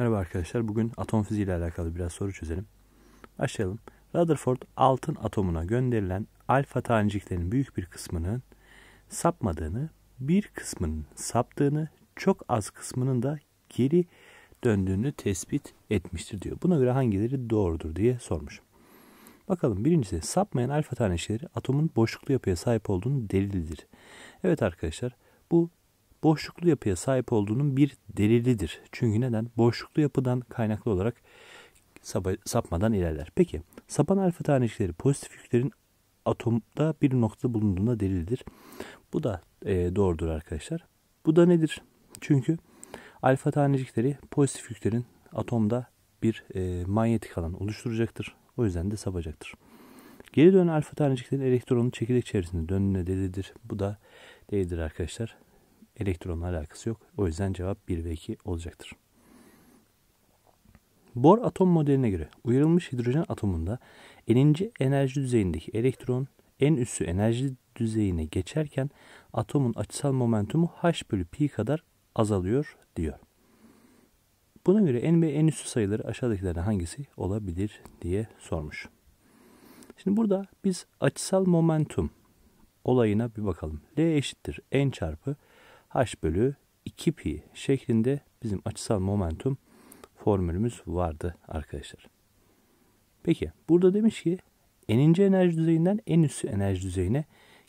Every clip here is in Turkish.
Merhaba arkadaşlar. Bugün atom fiziği ile alakalı biraz soru çözelim. Başlayalım. Rutherford altın atomuna gönderilen alfa taneciklerin büyük bir kısmının sapmadığını, bir kısmının saptığını, çok az kısmının da geri döndüğünü tespit etmiştir diyor. Buna göre hangileri doğrudur diye sormuş. Bakalım birincisi sapmayan alfa tanecikleri atomun boşluklu yapıya sahip olduğunu delildir. Evet arkadaşlar bu boşluklu yapıya sahip olduğunun bir delilidir. Çünkü neden? Boşluklu yapıdan kaynaklı olarak sapmadan ilerler. Peki sapan alfa tanecikleri pozitif yüklerin atomda bir nokta bulunduğunda delildir. Bu da e, doğrudur arkadaşlar. Bu da nedir? Çünkü alfa tanecikleri pozitif yüklerin atomda bir e, manyetik alan oluşturacaktır. O yüzden de sapacaktır. Geri dönen alfa taneciklerin elektronun çekirdek çevresinde dönüne delildir. Bu da değildir arkadaşlar elektronla alakası yok. O yüzden cevap 1 ve 2 olacaktır. Bor atom modeline göre uyarılmış hidrojen atomunda eninci enerji düzeyindeki elektron en üssü enerji düzeyine geçerken atomun açısal momentumu h bölü pi kadar azalıyor diyor. Buna göre en ve en üstü sayıları aşağıdakilerden hangisi olabilir diye sormuş. Şimdi burada biz açısal momentum olayına bir bakalım. L eşittir n çarpı h bölü 2 pi şeklinde bizim açısal momentum formülümüz vardı arkadaşlar. Peki burada demiş ki en ince enerji düzeyinden en üst enerji düzeyine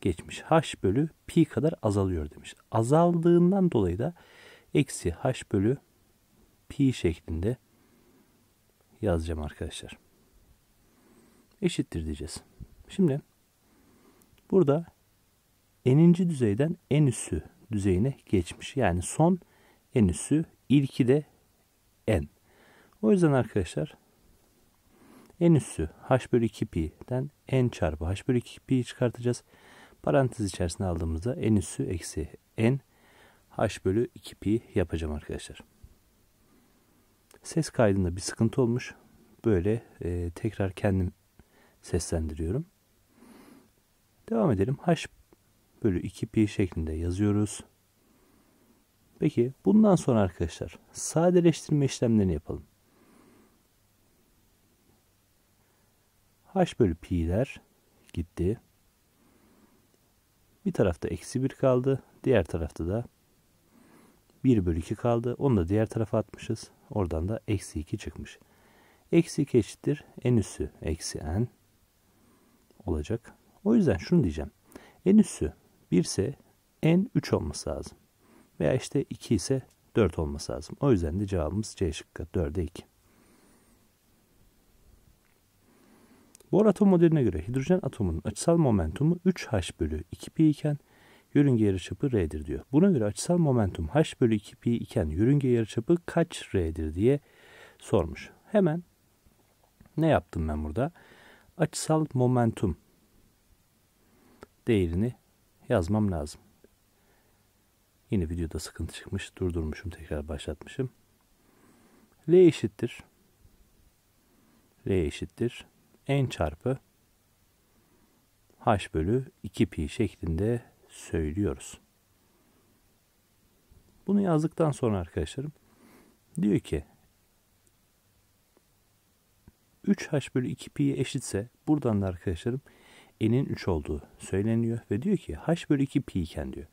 geçmiş. H bölü pi kadar azalıyor demiş. Azaldığından dolayı da eksi H bölü pi şeklinde yazacağım arkadaşlar. Eşittir diyeceğiz. Şimdi burada eninci düzeyden en üstü düzeyine geçmiş. Yani son en üstü ilki de n. O yüzden arkadaşlar en üstü h bölü 2 pi'den n çarpı h bölü 2 pi'yi çıkartacağız. Parantez içerisinde aldığımızda en üstü eksi n h bölü 2 pi yapacağım arkadaşlar. Ses kaydında bir sıkıntı olmuş. Böyle e, tekrar kendim seslendiriyorum. Devam edelim. h bölü 2 pi şeklinde yazıyoruz. Peki bundan sonra arkadaşlar sadeleştirme işlemlerini yapalım. h bölü pi'ler gitti. Bir tarafta eksi 1 kaldı. Diğer tarafta da 1 bölü 2 kaldı. Onu da diğer tarafa atmışız. Oradan da eksi 2 çıkmış. Eksi 2 eşittir. En üssü eksi n olacak. O yüzden şunu diyeceğim. En üssü 1 ise en 3 olması lazım. Veya işte 2 ise 4 olması lazım. O yüzden de cevabımız C şıkkı 4'e 2. Bohr atom modeline göre hidrojen atomunun açısal momentumu 3H bölü 2pi iken yörünge yarıçapı R'dir diyor. Buna göre açısal momentum H bölü 2pi iken yörünge yarıçapı kaç R'dir diye sormuş. Hemen ne yaptım ben burada? Açısal momentum değerini yazmam lazım. Yine videoda sıkıntı çıkmış. Durdurmuşum tekrar başlatmışım. L eşittir. L eşittir. N çarpı H bölü 2 pi şeklinde söylüyoruz. Bunu yazdıktan sonra arkadaşlarım diyor ki 3H bölü 2 pi eşitse buradan da arkadaşlarım n'in 3 olduğu söyleniyor ve diyor ki h bölü 2 pi iken diyor.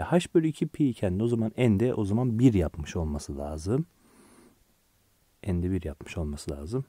E h bölü 2 pi iken de o zaman n de o zaman 1 yapmış olması lazım. N de 1 yapmış olması lazım.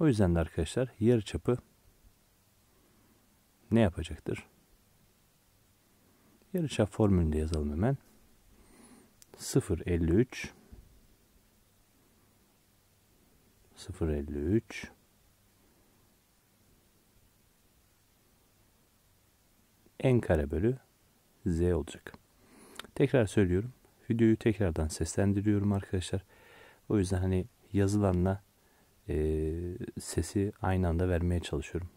O yüzden de arkadaşlar yarı çapı ne yapacaktır? Yarıçap formülünü de yazalım hemen. 0.53 0.53 n kare bölü z olacak. Tekrar söylüyorum. Videoyu tekrardan seslendiriyorum arkadaşlar. O yüzden hani yazılanla e, sesi aynı anda vermeye çalışıyorum.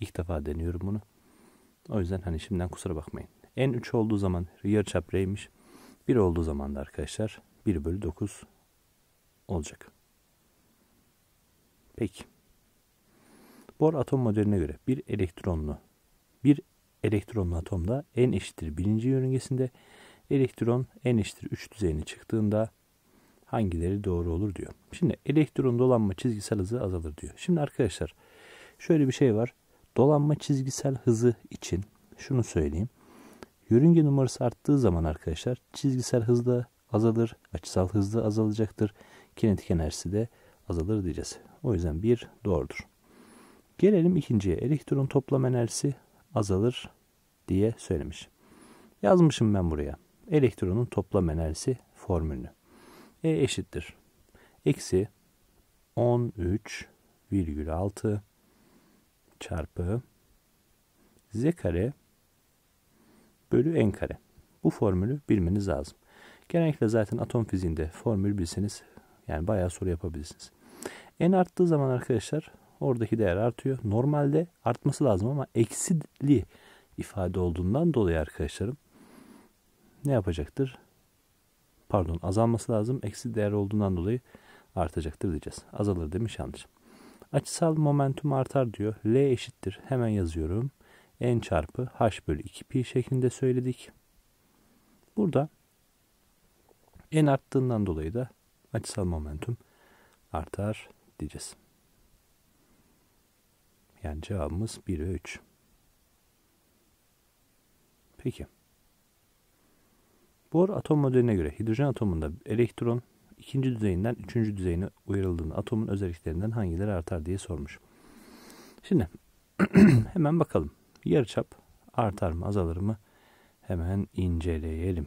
İlk defa deniyorum bunu. O yüzden hani şimdiden kusura bakmayın. En 3 olduğu zaman yarıçap R'ymiş. 1 olduğu zaman da arkadaşlar 1 bölü 9 olacak. Peki. Bor atom modeline göre bir elektronlu bir elektronun atomda en eşittir birinci yörüngesinde. Elektron en eşittir 3 düzeyine çıktığında hangileri doğru olur diyor. Şimdi elektron dolanma çizgisel hızı azalır diyor. Şimdi arkadaşlar şöyle bir şey var. Dolanma çizgisel hızı için şunu söyleyeyim. Yörünge numarası arttığı zaman arkadaşlar çizgisel hız da azalır, açısal hız da azalacaktır. Kinetik enerjisi de azalır diyeceğiz. O yüzden bir doğrudur. Gelelim ikinciye. Elektron toplam enerjisi azalır diye söylemiş. Yazmışım ben buraya. Elektronun toplam enerjisi formülünü. E eşittir. Eksi 13,6 çarpı z kare bölü n kare. Bu formülü bilmeniz lazım. Genellikle zaten atom fiziğinde formül bilseniz yani bayağı soru yapabilirsiniz. N arttığı zaman arkadaşlar Oradaki değer artıyor. Normalde artması lazım ama eksili ifade olduğundan dolayı arkadaşlarım ne yapacaktır? Pardon azalması lazım. Eksi değer olduğundan dolayı artacaktır diyeceğiz. Azalır demiş yanlış. Açısal momentum artar diyor. L eşittir. Hemen yazıyorum. N çarpı H bölü 2 pi şeklinde söyledik. Burada N arttığından dolayı da açısal momentum artar diyeceğiz. Yani cevabımız 1 ve 3. Peki. Bor atom modeline göre hidrojen atomunda elektron ikinci düzeyinden üçüncü düzeyine uyarıldığında atomun özelliklerinden hangileri artar diye sormuş. Şimdi hemen bakalım. Yarıçap artar mı azalır mı? Hemen inceleyelim.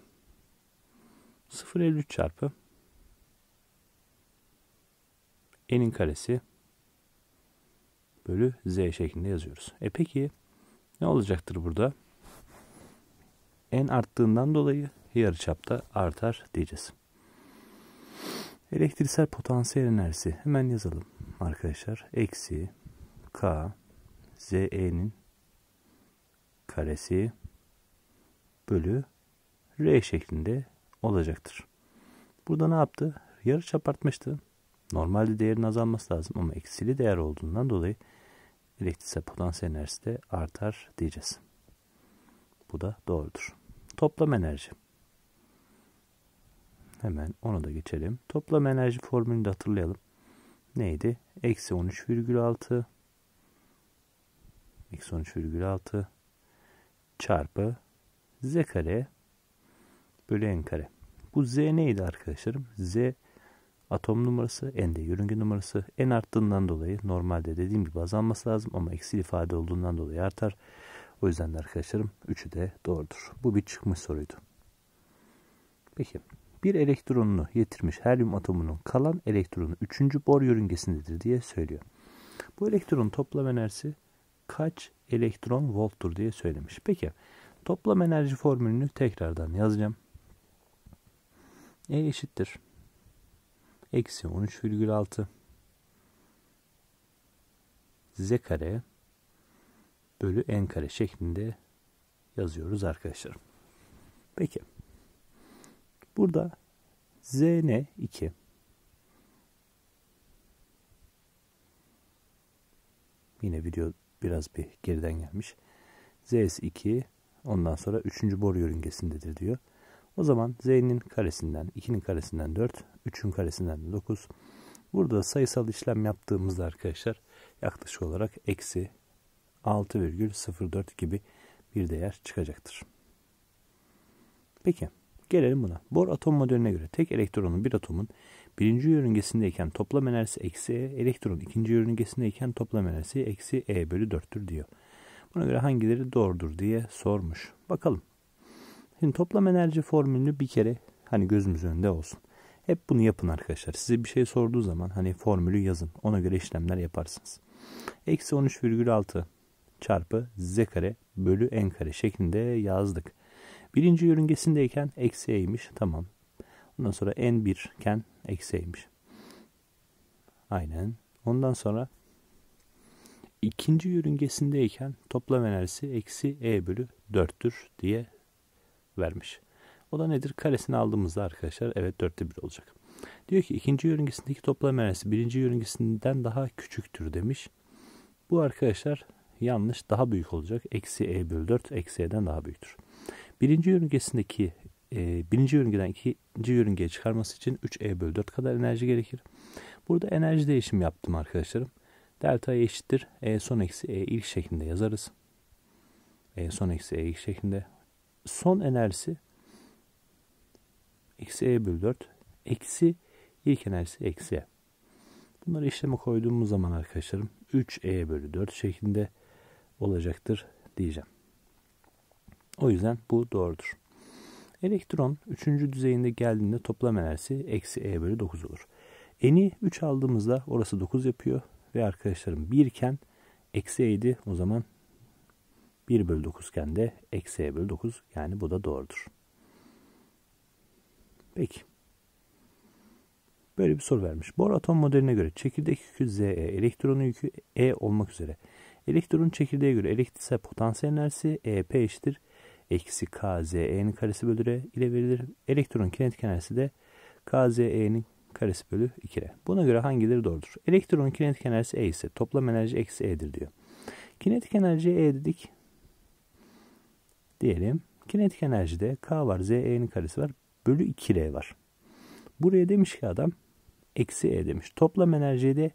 0,53 çarpı n'in karesi bölü z şeklinde yazıyoruz. E peki ne olacaktır burada? n arttığından dolayı yarıçap da artar diyeceğiz. Elektriksel potansiyel enerjisi hemen yazalım arkadaşlar. Eksi k ze'nin karesi bölü r şeklinde olacaktır. Burada ne yaptı? Yarıçap artmıştı. Normalde değerin azalması lazım ama eksili değer olduğundan dolayı elektriksel potansiyel enerjisi de artar diyeceğiz. Bu da doğrudur. Toplam enerji. Hemen onu da geçelim. Toplam enerji formülünü de hatırlayalım. Neydi? Eksi 13,6 eksi 13,6 çarpı z kare bölü n kare. Bu z neydi arkadaşlarım? Z Atom numarası, n de yörünge numarası, n arttığından dolayı normalde dediğim gibi azalması lazım ama eksil ifade olduğundan dolayı artar. O yüzden de arkadaşlarım üçü de doğrudur. Bu bir çıkmış soruydu. Peki bir elektronunu yitirmiş helyum atomunun kalan elektronu 3. bor yörüngesindedir diye söylüyor. Bu elektronun toplam enerjisi kaç elektron volttur diye söylemiş. Peki toplam enerji formülünü tekrardan yazacağım. E eşittir eksi 13,6 z kare bölü n kare şeklinde yazıyoruz arkadaşlar. Peki. Burada z ne? 2. Yine video biraz bir geriden gelmiş. Z'si 2. Ondan sonra 3. bor yörüngesindedir diyor. O zaman z'nin karesinden 2'nin karesinden 4, 3'ün karesinden de 9. Burada sayısal işlem yaptığımızda arkadaşlar yaklaşık olarak eksi 6,04 gibi bir değer çıkacaktır. Peki gelelim buna. Bor atom modeline göre tek elektronun bir atomun birinci yörüngesindeyken toplam enerjisi eksi E, elektron ikinci yörüngesindeyken toplam enerjisi eksi E bölü 4'tür diyor. Buna göre hangileri doğrudur diye sormuş. Bakalım. Şimdi toplam enerji formülünü bir kere hani gözümüz önünde olsun. Hep bunu yapın arkadaşlar. Size bir şey sorduğu zaman hani formülü yazın. Ona göre işlemler yaparsınız. Eksi 13,6 çarpı z kare bölü n kare şeklinde yazdık. Birinci yörüngesindeyken eksi eğmiş. Tamam. Ondan sonra n1 iken eksi eğmiş. Aynen. Ondan sonra ikinci yörüngesindeyken toplam enerjisi eksi e bölü 4'tür diye vermiş. O da nedir? Karesini aldığımızda arkadaşlar evet dörtte bir olacak. Diyor ki ikinci yörüngesindeki toplam enerjisi birinci yörüngesinden daha küçüktür demiş. Bu arkadaşlar yanlış daha büyük olacak. Eksi E bölü 4 eksi E'den daha büyüktür. Birinci yörüngesindeki e, birinci yörüngeden ikinci yörüngeye çıkarması için 3E bölü 4 kadar enerji gerekir. Burada enerji değişimi yaptım arkadaşlarım. Delta eşittir. E son eksi E ilk şeklinde yazarız. E son eksi E ilk şeklinde son enerjisi eksi e bölü 4 eksi ilk enerjisi eksi e. Bunları işleme koyduğumuz zaman arkadaşlarım 3e bölü 4 şeklinde olacaktır diyeceğim. O yüzden bu doğrudur. Elektron 3. düzeyinde geldiğinde toplam enerjisi eksi e bölü 9 olur. Eni 3 aldığımızda orası 9 yapıyor ve arkadaşlarım 1 iken eksi e'ydi o zaman 1 bölü 9 iken de eksi e bölü 9 yani bu da doğrudur. Peki. Böyle bir soru vermiş. Bor atom modeline göre çekirdek yükü ZE, elektronun yükü E olmak üzere. Elektronun çekirdeğe göre elektriksel potansiyel enerjisi EP eşittir. Eksi KZE'nin karesi bölü R ile verilir. Elektronun kinetik enerjisi de KZE'nin karesi bölü 2R. Buna göre hangileri doğrudur? Elektronun kinetik enerjisi E ise toplam enerji eksi E'dir diyor. Kinetik enerji E dedik diyelim. Kinetik enerjide K var, ZE'nin karesi var. Bölü 2R var. Buraya demiş ki adam eksi E demiş. Toplam enerjiyi de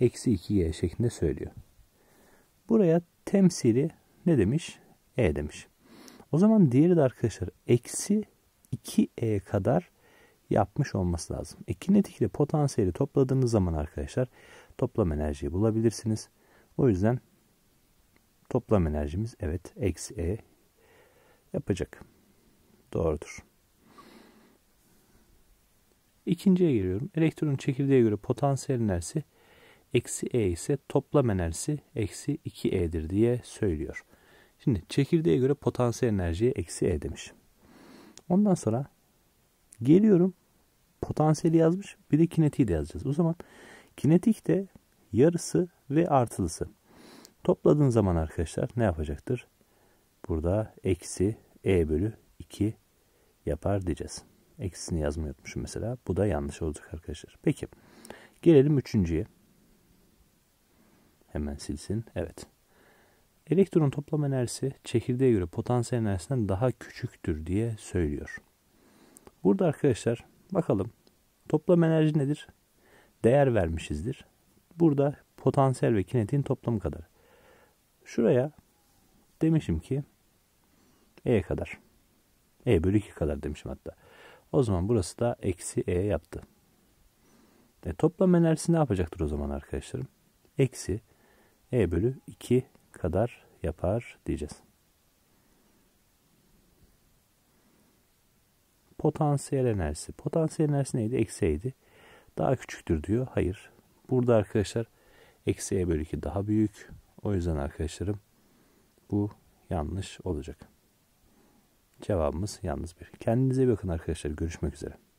eksi 2Y şeklinde söylüyor. Buraya temsili ne demiş? E demiş. O zaman diğeri de arkadaşlar eksi 2E kadar yapmış olması lazım. E, kinetik ile potansiyeli topladığınız zaman arkadaşlar toplam enerjiyi bulabilirsiniz. O yüzden toplam enerjimiz evet eksi E yapacak. Doğrudur. İkinciye giriyorum. Elektronun çekirdeğe göre potansiyel enerjisi eksi E ise toplam enerjisi eksi 2E'dir diye söylüyor. Şimdi çekirdeğe göre potansiyel enerjiye eksi E demiş. Ondan sonra geliyorum potansiyeli yazmış bir de kinetiği de yazacağız. O zaman kinetik de yarısı ve artılısı. Topladığın zaman arkadaşlar ne yapacaktır? Burada eksi e bölü 2 yapar diyeceğiz. Eksisini yazmayı unutmuşum mesela. Bu da yanlış olacak arkadaşlar. Peki. Gelelim üçüncüye. Hemen silsin. Evet. Elektron toplam enerjisi çekirdeğe göre potansiyel enerjisinden daha küçüktür diye söylüyor. Burada arkadaşlar bakalım toplam enerji nedir? Değer vermişizdir. Burada potansiyel ve kinetiğin toplamı kadar. Şuraya demişim ki e kadar. E bölü 2 kadar demişim hatta. O zaman burası da eksi E yaptı. E, toplam enerjisi ne yapacaktır o zaman arkadaşlarım? Eksi E bölü 2 kadar yapar diyeceğiz. Potansiyel enerjisi. Potansiyel enerjisi neydi? Eksi E'ydi. Daha küçüktür diyor. Hayır. Burada arkadaşlar eksi E bölü 2 daha büyük. O yüzden arkadaşlarım bu yanlış olacak. Cevabımız yalnız bir. Kendinize bakın arkadaşlar. Görüşmek üzere.